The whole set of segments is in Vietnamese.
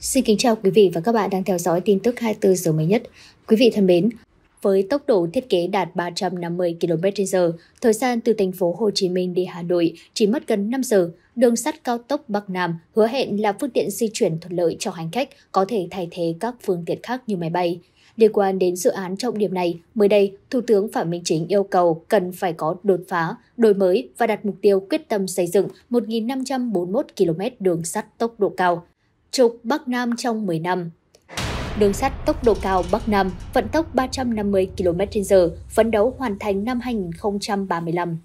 Xin kính chào quý vị và các bạn đang theo dõi tin tức 24 giờ mới nhất. Quý vị thân mến, với tốc độ thiết kế đạt 350 km/h, thời gian từ thành phố Hồ Chí Minh đi Hà Nội chỉ mất gần 5 giờ. Đường sắt cao tốc Bắc Nam hứa hẹn là phương tiện di chuyển thuận lợi cho hành khách có thể thay thế các phương tiện khác như máy bay. Liên quan đến dự án trọng điểm này, mới đây, Thủ tướng Phạm Minh Chính yêu cầu cần phải có đột phá, đổi mới và đặt mục tiêu quyết tâm xây dựng 1.541 km đường sắt tốc độ cao trục Bắc Nam trong 10 năm. Đường sắt tốc độ cao Bắc Nam, vận tốc 350 km/h, phấn đấu hoàn thành năm 2035.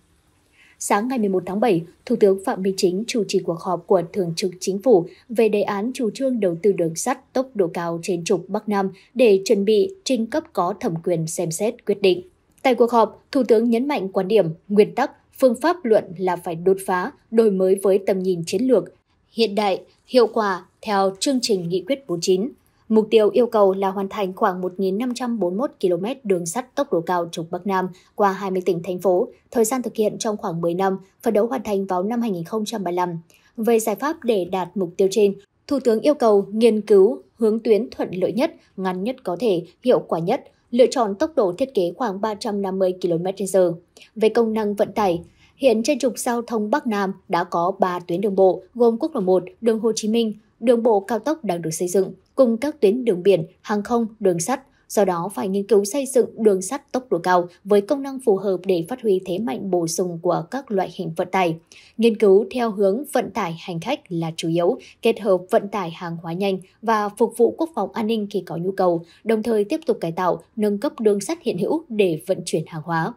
Sáng ngày 11 tháng 7, Thủ tướng Phạm Minh Chính chủ trì cuộc họp của Thường trực Chính phủ về đề án chủ trương đầu tư đường sắt tốc độ cao trên trục Bắc Nam để chuẩn bị trình cấp có thẩm quyền xem xét quyết định. Tại cuộc họp, Thủ tướng nhấn mạnh quan điểm, nguyên tắc, phương pháp luận là phải đột phá, đổi mới với tầm nhìn chiến lược, hiện đại, hiệu quả theo chương trình nghị quyết 49. Mục tiêu yêu cầu là hoàn thành khoảng 1.541 km đường sắt tốc độ cao trục Bắc Nam qua 20 tỉnh, thành phố, thời gian thực hiện trong khoảng 10 năm, phấn đấu hoàn thành vào năm 2035. Về giải pháp để đạt mục tiêu trên, Thủ tướng yêu cầu nghiên cứu hướng tuyến thuận lợi nhất, ngắn nhất có thể, hiệu quả nhất, lựa chọn tốc độ thiết kế khoảng 350 km/h. Về công năng vận tải, Hiện trên trục giao thông Bắc Nam đã có 3 tuyến đường bộ gồm quốc lộ 1, đường Hồ Chí Minh, đường bộ cao tốc đang được xây dựng cùng các tuyến đường biển, hàng không, đường sắt. Do đó phải nghiên cứu xây dựng đường sắt tốc độ cao với công năng phù hợp để phát huy thế mạnh bổ sung của các loại hình vận tải. Nghiên cứu theo hướng vận tải hành khách là chủ yếu, kết hợp vận tải hàng hóa nhanh và phục vụ quốc phòng an ninh khi có nhu cầu, đồng thời tiếp tục cải tạo, nâng cấp đường sắt hiện hữu để vận chuyển hàng hóa.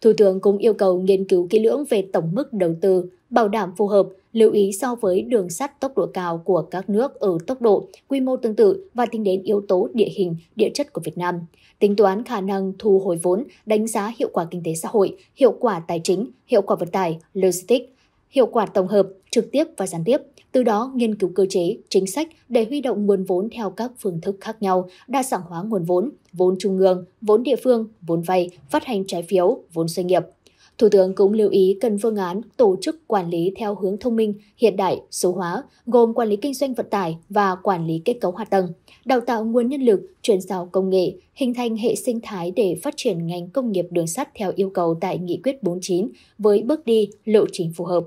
Thủ tướng cũng yêu cầu nghiên cứu kỹ lưỡng về tổng mức đầu tư, bảo đảm phù hợp, lưu ý so với đường sắt tốc độ cao của các nước ở tốc độ, quy mô tương tự và tính đến yếu tố địa hình, địa chất của Việt Nam. Tính toán khả năng thu hồi vốn, đánh giá hiệu quả kinh tế xã hội, hiệu quả tài chính, hiệu quả vận tải, logistics, hiệu quả tổng hợp trực tiếp và gián tiếp, từ đó nghiên cứu cơ chế, chính sách để huy động nguồn vốn theo các phương thức khác nhau, đa dạng hóa nguồn vốn, vốn trung ương, vốn địa phương, vốn vay, phát hành trái phiếu, vốn doanh nghiệp. Thủ tướng cũng lưu ý cần phương án tổ chức quản lý theo hướng thông minh, hiện đại, số hóa, gồm quản lý kinh doanh vận tải và quản lý kết cấu hạ tầng, đào tạo nguồn nhân lực, chuyển giao công nghệ, hình thành hệ sinh thái để phát triển ngành công nghiệp đường sắt theo yêu cầu tại Nghị quyết 49 với bước đi, lộ trình phù hợp.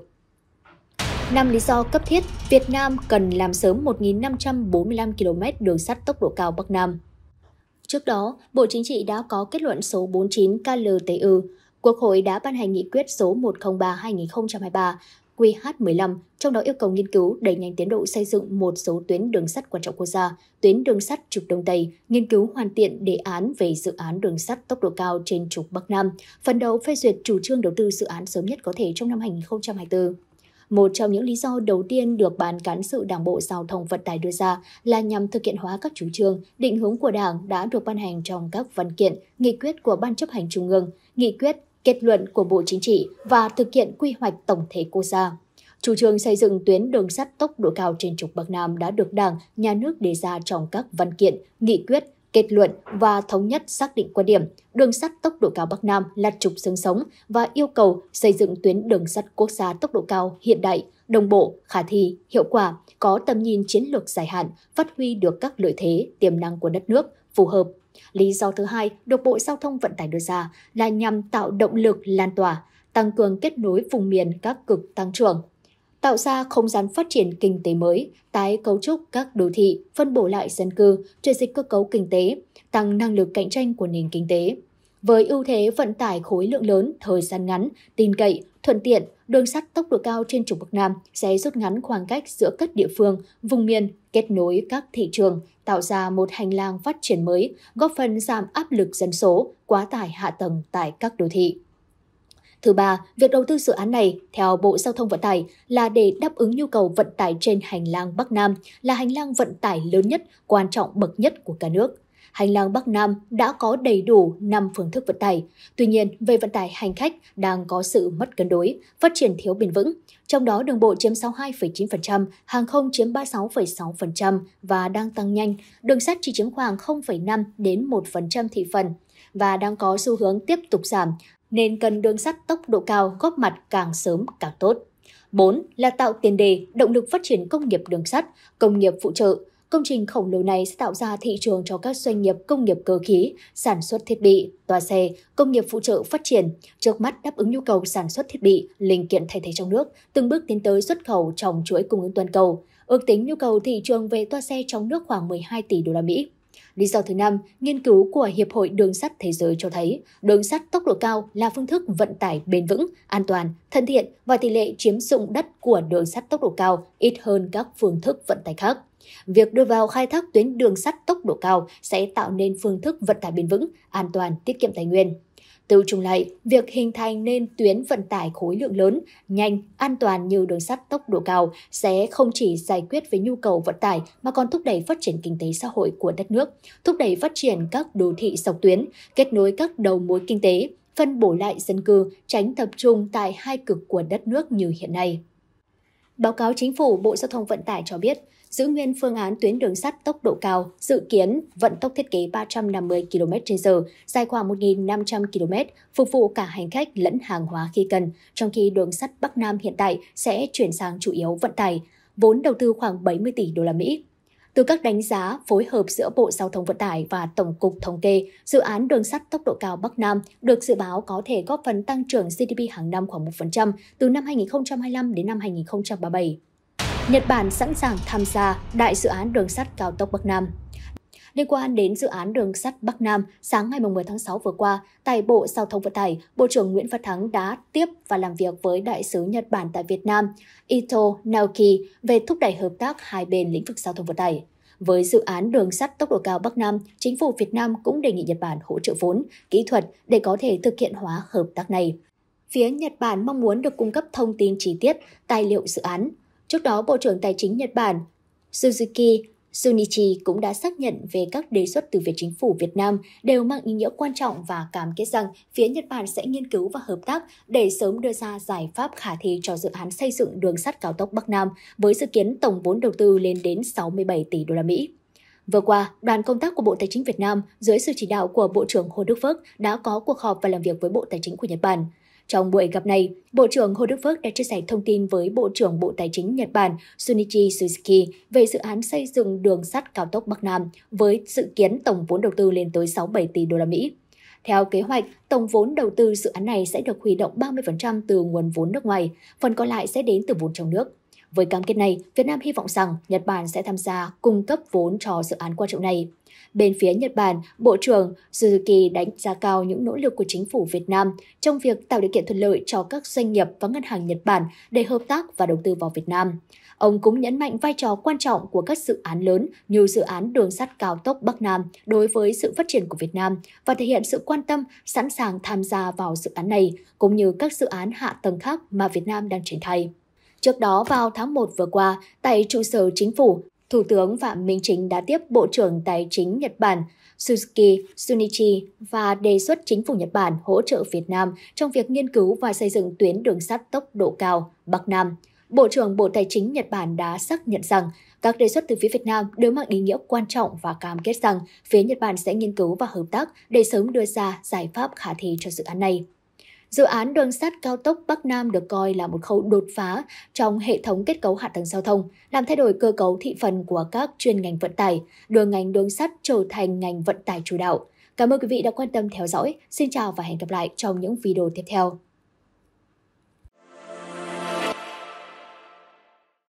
5 lý do cấp thiết Việt Nam cần làm sớm 1.545 km đường sắt tốc độ cao Bắc Nam. Trước đó, Bộ Chính trị đã có kết luận số 49 KLTU, Quốc hội đã ban hành nghị quyết số 103-2023 QH15, trong đó yêu cầu nghiên cứu đẩy nhanh tiến độ xây dựng một số tuyến đường sắt quan trọng quốc gia, tuyến đường sắt trục Đông Tây, nghiên cứu hoàn thiện đề án về dự án đường sắt tốc độ cao trên trục Bắc Nam, phấn đấu phê duyệt chủ trương đầu tư dự án sớm nhất có thể trong năm 2024. Một trong những lý do đầu tiên được Ban Cán sự Đảng Bộ Giao thông Vận tải đưa ra là nhằm thực hiện hóa các chủ trương, định hướng của Đảng đã được ban hành trong các văn kiện, nghị quyết của Ban chấp hành Trung ương, nghị quyết, kết luận của Bộ Chính trị và thực hiện quy hoạch tổng thể quốc gia. Chủ trương xây dựng tuyến đường sắt tốc độ cao trên trục Bắc Nam đã được Đảng, Nhà nước đề ra trong các văn kiện, nghị quyết kết luận và thống nhất xác định quan điểm đường sắt tốc độ cao Bắc Nam là trục xương sống và yêu cầu xây dựng tuyến đường sắt quốc gia tốc độ cao hiện đại, đồng bộ, khả thi, hiệu quả, có tầm nhìn chiến lược dài hạn, phát huy được các lợi thế, tiềm năng của đất nước, phù hợp. Lý do thứ hai được Bộ Giao thông Vận tải đưa ra là nhằm tạo động lực lan tỏa, tăng cường kết nối vùng miền các cực tăng trưởng tạo ra không gian phát triển kinh tế mới, tái cấu trúc các đô thị, phân bổ lại dân cư, chuyển dịch cơ cấu kinh tế, tăng năng lực cạnh tranh của nền kinh tế. Với ưu thế vận tải khối lượng lớn, thời gian ngắn, tin cậy, thuận tiện, đường sắt tốc độ cao trên trục Bắc Nam sẽ rút ngắn khoảng cách giữa các địa phương, vùng miền, kết nối các thị trường, tạo ra một hành lang phát triển mới, góp phần giảm áp lực dân số, quá tải hạ tầng tại các đô thị. Thứ ba, việc đầu tư dự án này, theo Bộ Giao thông Vận tải, là để đáp ứng nhu cầu vận tải trên hành lang Bắc Nam, là hành lang vận tải lớn nhất, quan trọng bậc nhất của cả nước. Hành lang Bắc Nam đã có đầy đủ 5 phương thức vận tải. Tuy nhiên, về vận tải hành khách đang có sự mất cân đối, phát triển thiếu bền vững. Trong đó, đường bộ chiếm 62,9%, hàng không chiếm 36,6% và đang tăng nhanh. Đường sắt chỉ chiếm khoảng 0,5 đến 1% thị phần và đang có xu hướng tiếp tục giảm nên cần đường sắt tốc độ cao góp mặt càng sớm càng tốt. 4 là tạo tiền đề, động lực phát triển công nghiệp đường sắt, công nghiệp phụ trợ. Công trình khổng lồ này sẽ tạo ra thị trường cho các doanh nghiệp công nghiệp cơ khí, sản xuất thiết bị, toa xe, công nghiệp phụ trợ phát triển, trước mắt đáp ứng nhu cầu sản xuất thiết bị, linh kiện thay thế trong nước, từng bước tiến tới xuất khẩu trong chuỗi cung ứng toàn cầu. Ước tính nhu cầu thị trường về toa xe trong nước khoảng 12 tỷ đô la Mỹ. Lý do thứ năm, nghiên cứu của Hiệp hội Đường sắt Thế giới cho thấy đường sắt tốc độ cao là phương thức vận tải bền vững, an toàn, thân thiện và tỷ lệ chiếm dụng đất của đường sắt tốc độ cao ít hơn các phương thức vận tải khác. Việc đưa vào khai thác tuyến đường sắt tốc độ cao sẽ tạo nên phương thức vận tải bền vững, an toàn, tiết kiệm tài nguyên. Từ chung lại, việc hình thành nên tuyến vận tải khối lượng lớn, nhanh, an toàn như đường sắt tốc độ cao sẽ không chỉ giải quyết với nhu cầu vận tải mà còn thúc đẩy phát triển kinh tế xã hội của đất nước, thúc đẩy phát triển các đô thị dọc tuyến, kết nối các đầu mối kinh tế, phân bổ lại dân cư, tránh tập trung tại hai cực của đất nước như hiện nay. Báo cáo Chính phủ Bộ Giao thông Vận tải cho biết, giữ nguyên phương án tuyến đường sắt tốc độ cao, dự kiến vận tốc thiết kế 350 km/h, dài khoảng 1.500 km, phục vụ cả hành khách lẫn hàng hóa khi cần, trong khi đường sắt Bắc Nam hiện tại sẽ chuyển sang chủ yếu vận tải, vốn đầu tư khoảng 70 tỷ đô la Mỹ. Từ các đánh giá phối hợp giữa Bộ Giao thông Vận tải và Tổng cục Thống kê, dự án đường sắt tốc độ cao Bắc Nam được dự báo có thể góp phần tăng trưởng GDP hàng năm khoảng 1% từ năm 2025 đến năm 2037. Nhật Bản sẵn sàng tham gia đại dự án đường sắt cao tốc Bắc Nam. Liên quan đến dự án đường sắt Bắc Nam, sáng ngày 10 tháng 6 vừa qua, tại Bộ Giao thông Vận tải, Bộ trưởng Nguyễn Văn Thắng đã tiếp và làm việc với Đại sứ Nhật Bản tại Việt Nam, Ito Naoki, về thúc đẩy hợp tác hai bên lĩnh vực giao thông vận tải. Với dự án đường sắt tốc độ cao Bắc Nam, chính phủ Việt Nam cũng đề nghị Nhật Bản hỗ trợ vốn, kỹ thuật để có thể thực hiện hóa hợp tác này. Phía Nhật Bản mong muốn được cung cấp thông tin chi tiết, tài liệu dự án, Trước đó, Bộ trưởng Tài chính Nhật Bản Suzuki Sunichi cũng đã xác nhận về các đề xuất từ phía chính phủ Việt Nam đều mang ý nghĩa quan trọng và cam kết rằng phía Nhật Bản sẽ nghiên cứu và hợp tác để sớm đưa ra giải pháp khả thi cho dự án xây dựng đường sắt cao tốc Bắc Nam với dự kiến tổng vốn đầu tư lên đến 67 tỷ đô la Mỹ. Vừa qua, đoàn công tác của Bộ Tài chính Việt Nam dưới sự chỉ đạo của Bộ trưởng Hồ Đức Phước đã có cuộc họp và làm việc với Bộ Tài chính của Nhật Bản. Trong buổi gặp này, Bộ trưởng Hồ Đức Phước đã chia sẻ thông tin với Bộ trưởng Bộ Tài chính Nhật Bản Shunichi Suzuki về dự án xây dựng đường sắt cao tốc Bắc Nam với dự kiến tổng vốn đầu tư lên tới 67 tỷ đô la Mỹ. Theo kế hoạch, tổng vốn đầu tư dự án này sẽ được huy động 30% từ nguồn vốn nước ngoài, phần còn lại sẽ đến từ vốn trong nước. Với cam kết này, Việt Nam hy vọng rằng Nhật Bản sẽ tham gia cung cấp vốn cho dự án quan trọng này bên phía Nhật Bản, Bộ trưởng Suzuki đánh giá cao những nỗ lực của chính phủ Việt Nam trong việc tạo điều kiện thuận lợi cho các doanh nghiệp và ngân hàng Nhật Bản để hợp tác và đầu tư vào Việt Nam. Ông cũng nhấn mạnh vai trò quan trọng của các dự án lớn như dự án đường sắt cao tốc Bắc Nam đối với sự phát triển của Việt Nam và thể hiện sự quan tâm sẵn sàng tham gia vào dự án này, cũng như các dự án hạ tầng khác mà Việt Nam đang triển khai. Trước đó vào tháng 1 vừa qua, tại trụ sở chính phủ, Thủ tướng Phạm Minh Chính đã tiếp Bộ trưởng Tài chính Nhật Bản Suzuki Sunichi và đề xuất chính phủ Nhật Bản hỗ trợ Việt Nam trong việc nghiên cứu và xây dựng tuyến đường sắt tốc độ cao Bắc Nam. Bộ trưởng Bộ Tài chính Nhật Bản đã xác nhận rằng các đề xuất từ phía Việt Nam đều mang ý nghĩa quan trọng và cam kết rằng phía Nhật Bản sẽ nghiên cứu và hợp tác để sớm đưa ra giải pháp khả thi cho dự án này. Dự án đường sắt cao tốc Bắc Nam được coi là một khâu đột phá trong hệ thống kết cấu hạ tầng giao thông, làm thay đổi cơ cấu thị phần của các chuyên ngành vận tải, đưa ngành đường sắt trở thành ngành vận tải chủ đạo. Cảm ơn quý vị đã quan tâm theo dõi. Xin chào và hẹn gặp lại trong những video tiếp theo.